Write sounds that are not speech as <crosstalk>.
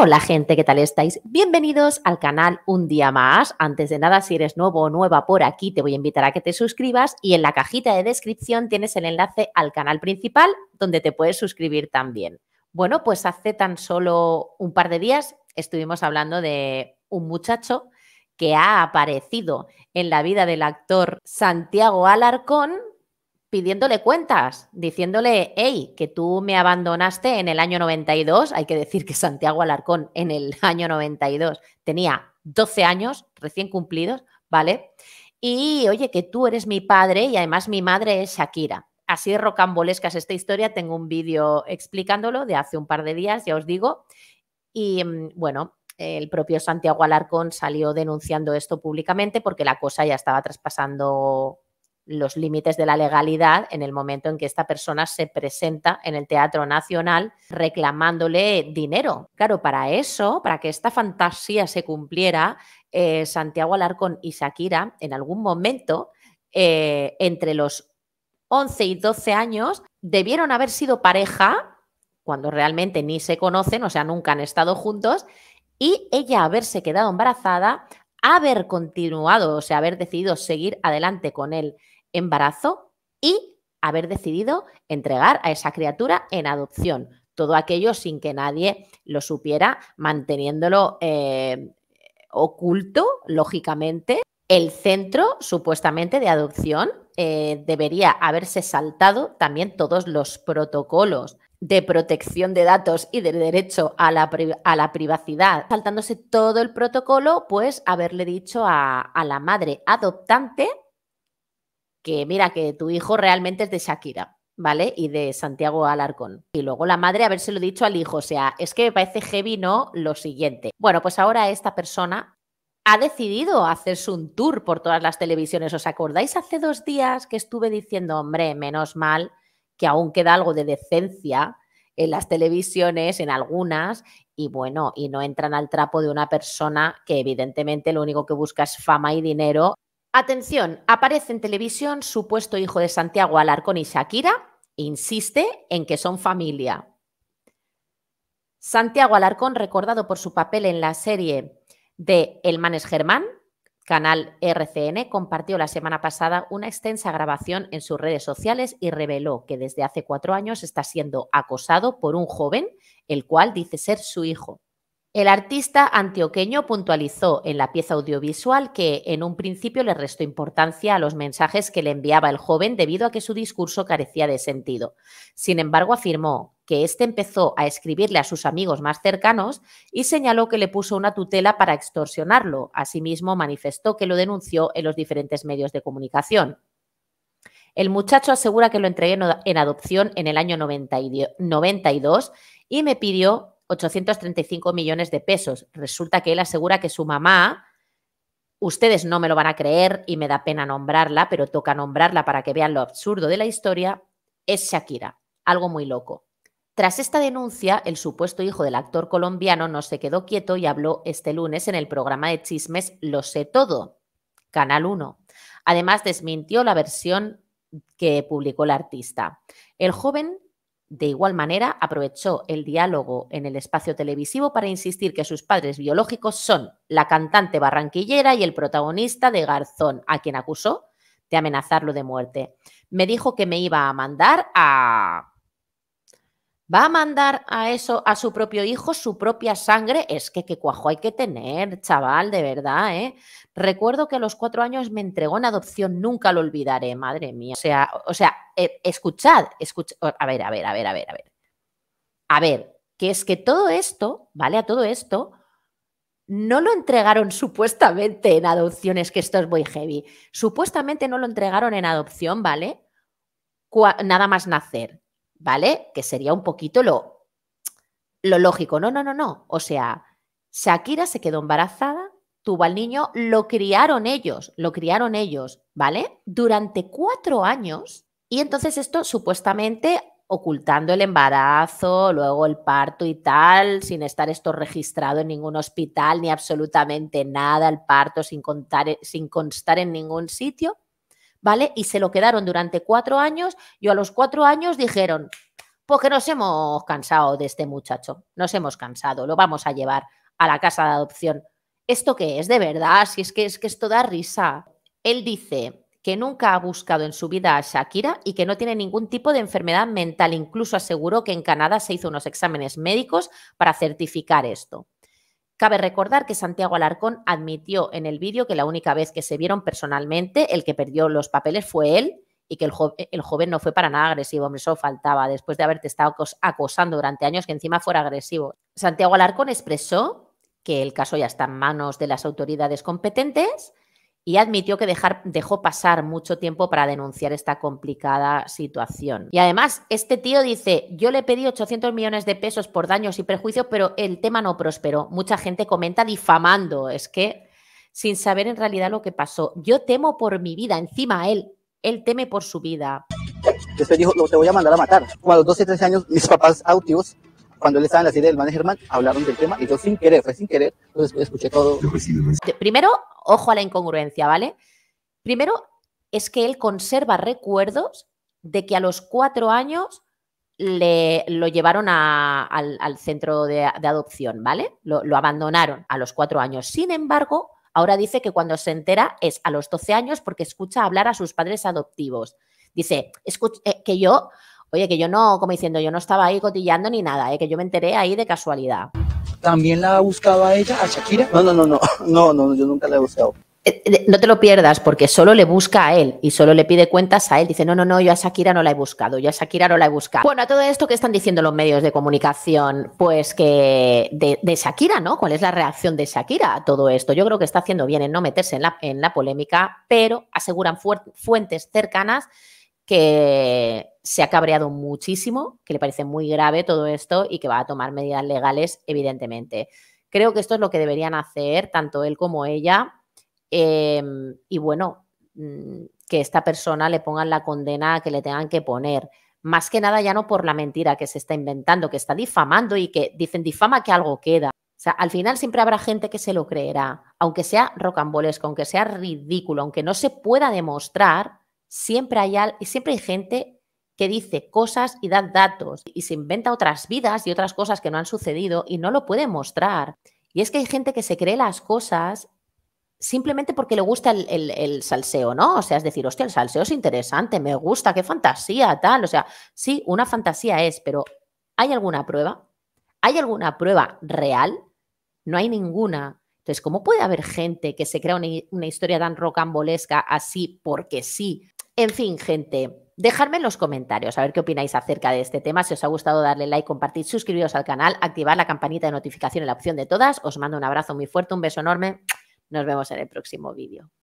Hola gente, ¿qué tal estáis? Bienvenidos al canal un día más. Antes de nada, si eres nuevo o nueva por aquí, te voy a invitar a que te suscribas y en la cajita de descripción tienes el enlace al canal principal donde te puedes suscribir también. Bueno, pues hace tan solo un par de días estuvimos hablando de un muchacho que ha aparecido en la vida del actor Santiago Alarcón pidiéndole cuentas, diciéndole, hey, que tú me abandonaste en el año 92, hay que decir que Santiago Alarcón en el <laughs> año 92 tenía 12 años recién cumplidos, ¿vale? Y oye, que tú eres mi padre y además mi madre es Shakira. Así rocambolesca es esta historia, tengo un vídeo explicándolo de hace un par de días, ya os digo. Y mm, bueno, el propio Santiago Alarcón salió denunciando esto públicamente porque la cosa ya estaba traspasando los límites de la legalidad en el momento en que esta persona se presenta en el Teatro Nacional reclamándole dinero. Claro, para eso, para que esta fantasía se cumpliera, eh, Santiago Alarcón y Shakira, en algún momento, eh, entre los 11 y 12 años, debieron haber sido pareja, cuando realmente ni se conocen, o sea, nunca han estado juntos, y ella haberse quedado embarazada haber continuado, o sea, haber decidido seguir adelante con él embarazo y haber decidido entregar a esa criatura en adopción. Todo aquello sin que nadie lo supiera, manteniéndolo eh, oculto, lógicamente. El centro supuestamente de adopción eh, debería haberse saltado también todos los protocolos de protección de datos y del derecho a la, privacidad, saltándose todo el protocolo, pues haberle dicho a la madre adoptante que mira, que tu hijo realmente es de Shakira. ¿vale? Y de Santiago Alarcón. Y luego la madre habérselo dicho al hijo, o sea, es que me parece heavy, ¿no? Lo siguiente. Bueno, pues ahora esta persona ha decidido hacerse un tour por todas las televisiones. ¿Os acordáis hace dos días que estuve diciendo, hombre, menos mal que aún queda algo de decencia en las televisiones, en algunas, y bueno, y no entran al trapo de una persona que evidentemente lo único que busca es fama y dinero Atención, aparece en televisión supuesto hijo de Santiago Alarcón y Shakira, insiste en que son familia. Santiago Alarcón, recordado por su papel en la serie de El es Germán, canal RCN, compartió la semana pasada una extensa grabación en sus redes sociales y reveló que desde hace cuatro años está siendo acosado por un joven, el cual dice ser su hijo. El artista antioqueño puntualizó en la pieza audiovisual que en un principio le restó importancia a los mensajes que le enviaba el joven debido a que su discurso carecía de sentido. Sin embargo, afirmó que éste empezó a escribirle a sus amigos más cercanos y señaló que le puso una tutela para extorsionarlo. Asimismo, manifestó que lo denunció en los diferentes medios de comunicación. El muchacho asegura que lo entregué en adopción en el año 92 y me pidió 835 millones de pesos. Resulta que él asegura que su mamá, ustedes no me lo van a creer y me da pena nombrarla, pero toca nombrarla para que vean lo absurdo de la historia, es Shakira, algo muy loco. Tras esta denuncia, el supuesto hijo del actor colombiano no se quedó quieto y habló este lunes en el programa de chismes Lo sé todo, Canal 1. Además, desmintió la versión que publicó la artista. El joven de igual manera, aprovechó el diálogo en el espacio televisivo para insistir que sus padres biológicos son la cantante barranquillera y el protagonista de Garzón, a quien acusó de amenazarlo de muerte. Me dijo que me iba a mandar a va a mandar a eso a su propio hijo su propia sangre. Es que qué cuajo hay que tener, chaval, de verdad, ¿eh? Recuerdo que a los cuatro años me entregó en adopción, nunca lo olvidaré, madre mía. O sea, o sea, eh, escuchad, escuchad, a ver, a ver, a ver, a ver, a ver. A ver, que es que todo esto, ¿vale? A todo esto, no lo entregaron <laughs> supuestamente en adopción, es que esto es muy heavy. Supuestamente no lo entregaron en adopción, ¿vale? nada más nacer ¿vale? Que sería un poquito lo, lo lógico. No, no, no, no. O sea, Shakira se quedó embarazada, tuvo al niño, lo criaron ellos, lo criaron ellos, ¿vale? Durante cuatro años. Y entonces esto supuestamente ocultando el embarazo, luego el parto y tal, sin estar esto registrado en ningún hospital ni absolutamente nada, el parto sin, contar, sin constar en ningún sitio. ¿vale? Y se lo quedaron durante cuatro años. y a los cuatro años dijeron, pues que nos hemos cansado de este muchacho, nos hemos cansado, lo vamos a llevar a la casa de adopción. ¿Esto qué es? De verdad, si es que, es que esto da risa. Él dice que nunca ha buscado en su vida a Shakira y que no tiene ningún tipo de enfermedad mental. Incluso aseguró que en Canadá se hizo unos exámenes médicos para certificar esto. Cabe recordar que Santiago Alarcón admitió en el vídeo que la única vez que se vieron personalmente, el que perdió los papeles fue él y que el, joven, no fue para nada agresivo, Me eso faltaba, después de haberte estado acosando durante años que encima fuera agresivo. Santiago Alarcón expresó que el caso ya está en manos de las autoridades competentes y admitió que dejar, dejó pasar mucho tiempo para denunciar esta complicada situación. Y además, este tío dice, yo le pedí 800 millones de pesos por daños y perjuicios, pero el tema no prosperó. Mucha gente comenta difamando, es que sin saber en realidad lo que pasó. Yo temo por mi vida, encima él, él teme por su vida. dijo, este no, te voy a mandar a matar. Como a los 12, 13 años, mis papás adoptivos cuando él estaba en la serie del manager Germán, hablaron del tema y yo sin querer, fue sin querer, entonces pues, escuché todo. Pues primero, ojo a la incongruencia, ¿vale? Primero, es que él conserva recuerdos de que a los cuatro años le, lo llevaron al, centro de, adopción, ¿vale? Lo, abandonaron a los cuatro años. Sin embargo, ahora dice que cuando se entera es a los 12 años porque escucha hablar a sus padres adoptivos. Dice, eh, que yo Oye, que yo no, como diciendo, yo no estaba ahí cotillando ni nada, ¿eh? que yo me enteré ahí de casualidad. ¿También la buscaba ella, a Shakira? No, no, no, no, <laughs> no, yo nunca la he buscado. Eh, eh, no te lo pierdas porque solo le busca a él y solo le pide cuentas a él. Dice, no, no, no, yo a Shakira no la he buscado, yo a Shakira no la he buscado. Bueno, a todo esto que están diciendo los medios de comunicación, pues que de, Shakira, ¿no? ¿Cuál es la reacción de Shakira a todo esto? Yo creo que está haciendo bien en no meterse en la, en la polémica, pero aseguran fuentes cercanas que se ha cabreado muchísimo, que le parece muy grave todo esto y que va a tomar medidas legales, evidentemente. Creo que esto es lo que deberían hacer tanto él como ella. Em, y bueno, mm, que esta persona le pongan la condena que le tengan que poner. Más que nada ya no por la mentira que se está inventando, que está difamando y que dicen difama que algo queda. O sea, al final siempre habrá gente que se lo creerá, aunque sea rocambolesco, aunque sea ridículo, aunque no se pueda demostrar, siempre hay, siempre hay gente que dice cosas y da datos y se inventa otras vidas y otras cosas que no han sucedido y no lo puede mostrar. Y es que hay gente que se cree las cosas simplemente porque le gusta el, salseo, ¿no? O sea, es decir, hostia, el salseo es interesante, me gusta, qué fantasía, tal. O sea, sí, una fantasía es, pero ¿hay alguna prueba? ¿Hay alguna prueba real? No hay ninguna. Entonces, ¿cómo puede haber gente que se crea una, una historia tan rocambolesca así porque sí? En fin, gente, Dejadme en los comentarios a ver qué opináis acerca de este tema. Si os ha gustado, darle like, compartir, suscribiros al canal, activar la campanita de notificación en la opción de todas. Os mando un abrazo muy fuerte, un beso enorme. Nos vemos en el próximo vídeo.